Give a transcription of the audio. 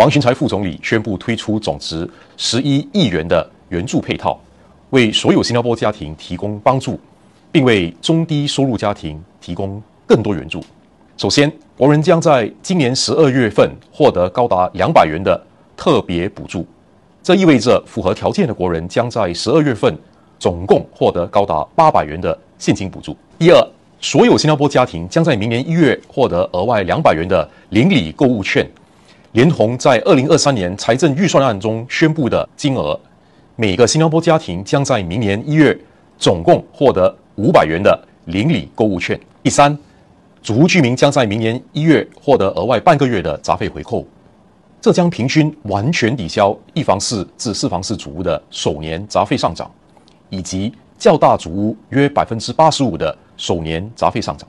王群才副总理宣布推出总值十一亿元的援助配套，为所有新加坡家庭提供帮助，并为中低收入家庭提供更多援助。首先，国人将在今年十二月份获得高达两百元的特别补助，这意味着符合条件的国人将在十二月份总共获得高达八百元的现金补助。第二，所有新加坡家庭将在明年一月获得额外两百元的邻里购物券。连同在二零二三年财政预算案中宣布的金额，每个新加坡家庭将在明年一月总共获得五百元的邻里购物券。第三，主屋居民将在明年一月获得额外半个月的杂费回扣，这将平均完全抵消一房式至四房式主屋的首年杂费上涨，以及较大主屋约百分之八十五的首年杂费上涨。